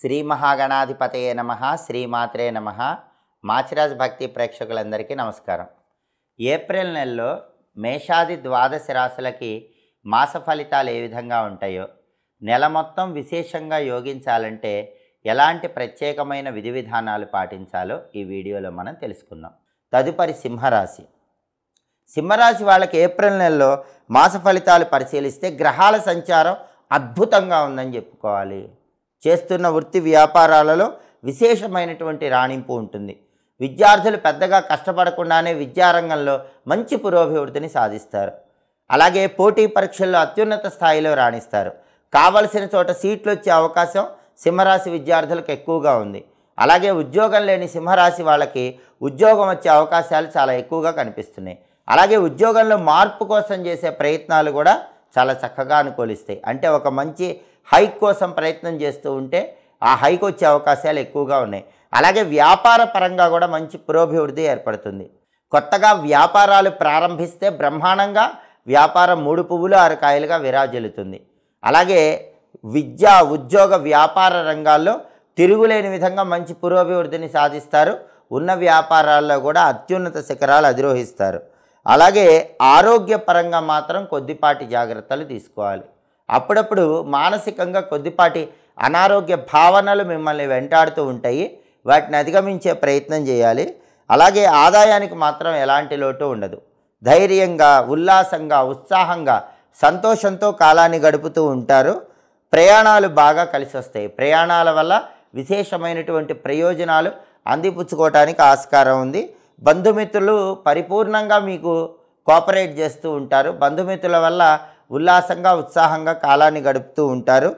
శ్రీ మహాగణాధిపతయే నమ శ్రీమాత్రే నమ మాచిరాజ్ భక్తి ప్రేక్షకులందరికీ నమస్కారం ఏప్రిల్ నెలలో మేషాది ద్వాదశ రాశులకి మాస ఫలితాలు ఏ విధంగా ఉంటాయో నెల మొత్తం విశేషంగా యోగించాలంటే ఎలాంటి ప్రత్యేకమైన విధి విధానాలు పాటించాలో ఈ వీడియోలో మనం తెలుసుకుందాం తదుపరి సింహరాశి సింహరాశి వాళ్ళకి ఏప్రిల్ నెలలో మాస ఫలితాలు పరిశీలిస్తే గ్రహాల సంచారం అద్భుతంగా ఉందని చెప్పుకోవాలి చేస్తున్న వృత్తి వ్యాపారాలలో విశేషమైనటువంటి రాణింపు ఉంటుంది విద్యార్థులు పెద్దగా కష్టపడకుండానే విద్యారంగంలో మంచి పురోభివృద్ధిని సాధిస్తారు అలాగే పోటీ పరీక్షల్లో అత్యున్నత స్థాయిలో రాణిస్తారు కావలసిన చోట సీట్లు వచ్చే అవకాశం సింహరాశి విద్యార్థులకు ఎక్కువగా ఉంది అలాగే ఉద్యోగం లేని సింహరాశి వాళ్ళకి ఉద్యోగం వచ్చే అవకాశాలు చాలా ఎక్కువగా కనిపిస్తున్నాయి అలాగే ఉద్యోగంలో మార్పు కోసం చేసే ప్రయత్నాలు కూడా చాలా చక్కగా అనుకూలిస్తాయి అంటే ఒక మంచి హైక్ కోసం ప్రయత్నం చేస్తూ ఉంటే ఆ హైక్ వచ్చే అవకాశాలు ఎక్కువగా ఉన్నాయి అలాగే వ్యాపార పరంగా కూడా మంచి పురోభివృద్ధి ఏర్పడుతుంది కొత్తగా వ్యాపారాలు ప్రారంభిస్తే బ్రహ్మాండంగా వ్యాపారం మూడు పువ్వులు ఆరు కాయలుగా విరాజిల్లుతుంది అలాగే విద్య ఉద్యోగ వ్యాపార రంగాల్లో తిరుగులేని విధంగా మంచి పురోభివృద్ధిని సాధిస్తారు ఉన్న వ్యాపారాల్లో కూడా అత్యున్నత శిఖరాలు అధిరోహిస్తారు అలాగే ఆరోగ్యపరంగా మాత్రం కొద్దిపాటి జాగ్రత్తలు తీసుకోవాలి అప్పుడప్పుడు మానసికంగా కొద్దిపాటి అనారోగ్య భావనలు మిమ్మల్ని వెంటాడుతూ ఉంటాయి వాటిని అధిగమించే ప్రయత్నం చేయాలి అలాగే ఆదాయానికి మాత్రం ఎలాంటి లోటు ఉండదు ధైర్యంగా ఉల్లాసంగా ఉత్సాహంగా సంతోషంతో కాలాన్ని గడుపుతూ ఉంటారు ప్రయాణాలు బాగా కలిసి వస్తాయి ప్రయాణాల వల్ల విశేషమైనటువంటి ప్రయోజనాలు అందిపుచ్చుకోవటానికి ఆస్కారం ఉంది బంధుమిత్రులు పరిపూర్ణంగా మీకు కోఆపరేట్ చేస్తూ ఉంటారు బంధుమిత్రుల వల్ల ఉల్లాసంగా ఉత్సాహంగా కాలాన్ని గడుపుతూ ఉంటారు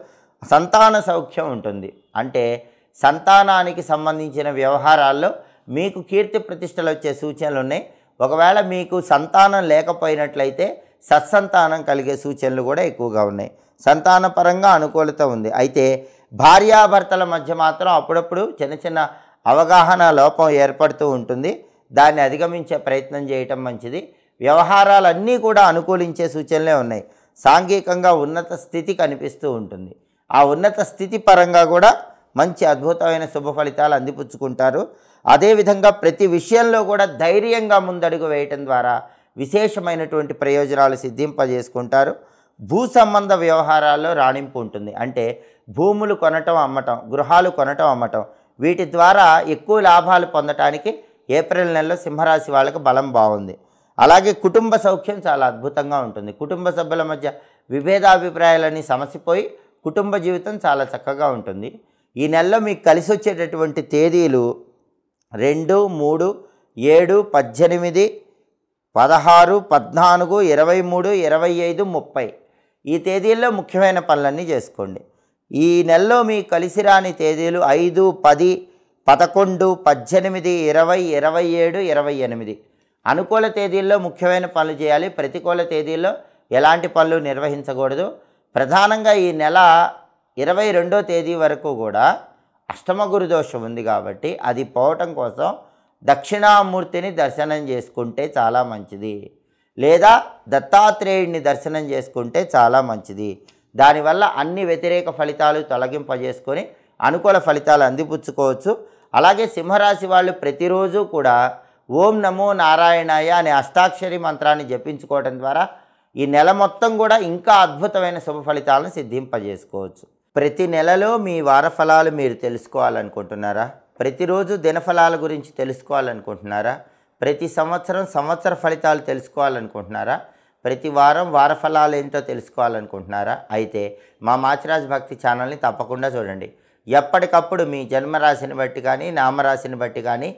సంతాన సౌఖ్యం ఉంటుంది అంటే సంతానానికి సంబంధించిన వ్యవహారాల్లో మీకు కీర్తి ప్రతిష్టలు వచ్చే సూచనలు ఉన్నాయి ఒకవేళ మీకు సంతానం లేకపోయినట్లయితే సత్సంతానం కలిగే సూచనలు కూడా ఎక్కువగా ఉన్నాయి సంతాన పరంగా అనుకూలత ఉంది అయితే భార్యాభర్తల మధ్య మాత్రం అప్పుడప్పుడు చిన్న చిన్న అవగాహన లోపం ఏర్పడుతూ ఉంటుంది దాన్ని అధిగమించే ప్రయత్నం చేయటం మంచిది వ్యవహారాలన్నీ కూడా అనుకూలించే సూచనలే ఉన్నాయి సాంఘికంగా ఉన్నత స్థితి కనిపిస్తూ ఉంటుంది ఆ ఉన్నత స్థితి పరంగా కూడా మంచి అద్భుతమైన శుభ ఫలితాలు అందిపుచ్చుకుంటారు అదేవిధంగా ప్రతి విషయంలో కూడా ధైర్యంగా ముందడుగు వేయటం ద్వారా విశేషమైనటువంటి ప్రయోజనాలు సిద్ధింపజేసుకుంటారు భూ సంబంధ వ్యవహారాల్లో రాణింపు ఉంటుంది అంటే భూములు కొనటం అమ్మటం గృహాలు కొనటం అమ్మటం వీటి ద్వారా ఎక్కువ లాభాలు పొందటానికి ఏప్రిల్ నెలలో సింహరాశి వాళ్ళకి బలం బాగుంది అలాగే కుటుంబ సౌఖ్యం చాలా అద్భుతంగా ఉంటుంది కుటుంబ సభ్యుల మధ్య విభేదాభిప్రాయాలని సమసిపోయి కుటుంబ జీవితం చాలా చక్కగా ఉంటుంది ఈ నెలలో మీకు కలిసి వచ్చేటటువంటి తేదీలు రెండు మూడు ఏడు పద్దెనిమిది పదహారు పద్నాలుగు ఇరవై మూడు ఇరవై ఐదు ముప్పై ఈ తేదీల్లో ముఖ్యమైన పనులన్నీ చేసుకోండి ఈ నెలలో మీ కలిసి రాని తేదీలు ఐదు పది పదకొండు పద్దెనిమిది ఇరవై ఇరవై ఏడు ఇరవై ఎనిమిది అనుకూల తేదీల్లో ముఖ్యమైన పనులు చేయాలి ప్రతికూల తేదీల్లో ఎలాంటి పనులు నిర్వహించకూడదు ప్రధానంగా ఈ నెల ఇరవై రెండో తేదీ వరకు కూడా అష్టమ దోషం ఉంది కాబట్టి అది పోవటం కోసం దక్షిణామూర్తిని దర్శనం చేసుకుంటే చాలా మంచిది లేదా దత్తాత్రేయుడిని దర్శనం చేసుకుంటే చాలా మంచిది దానివల్ల అన్ని వ్యతిరేక ఫలితాలు తొలగింపజేసుకొని అనుకూల ఫలితాలు అందిపుచ్చుకోవచ్చు అలాగే సింహరాశి వాళ్ళు ప్రతిరోజు కూడా ఓం నమో నారాయణాయ అనే అష్టాక్షరి మంత్రాన్ని జపించుకోవడం ద్వారా ఈ నెల మొత్తం కూడా ఇంకా అద్భుతమైన శుభ ఫలితాలను సిద్ధింపజేసుకోవచ్చు ప్రతి నెలలో మీ వారఫలాలు మీరు తెలుసుకోవాలనుకుంటున్నారా ప్రతిరోజు దినఫలాల గురించి తెలుసుకోవాలనుకుంటున్నారా ప్రతి సంవత్సరం సంవత్సర ఫలితాలు తెలుసుకోవాలనుకుంటున్నారా ప్రతి వారం వార ఫలాలు ఏంటో తెలుసుకోవాలనుకుంటున్నారా అయితే మా మాచిరాజ్ భక్తి ఛానల్ని తప్పకుండా చూడండి ఎప్పటికప్పుడు మీ జన్మరాశిని బట్టి కానీ నామరాశిని బట్టి కానీ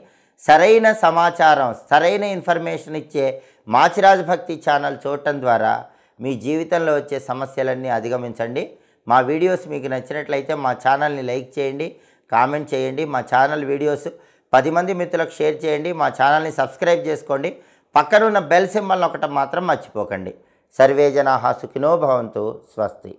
సరైన సమాచారం సరైన ఇన్ఫర్మేషన్ ఇచ్చే మాచిరాజ్ భక్తి ఛానల్ చూడటం ద్వారా మీ జీవితంలో వచ్చే సమస్యలన్నీ అధిగమించండి మా వీడియోస్ మీకు నచ్చినట్లయితే మా ఛానల్ని లైక్ చేయండి కామెంట్ చేయండి మా ఛానల్ వీడియోస్ పది మంది మిత్రులకు షేర్ చేయండి మా ఛానల్ని సబ్స్క్రైబ్ చేసుకోండి పక్కనున్న బెల్ సింబల్ని ఒకటి మాత్రం మర్చిపోకండి సర్వే జనా సుఖినో భవంతు స్వస్తి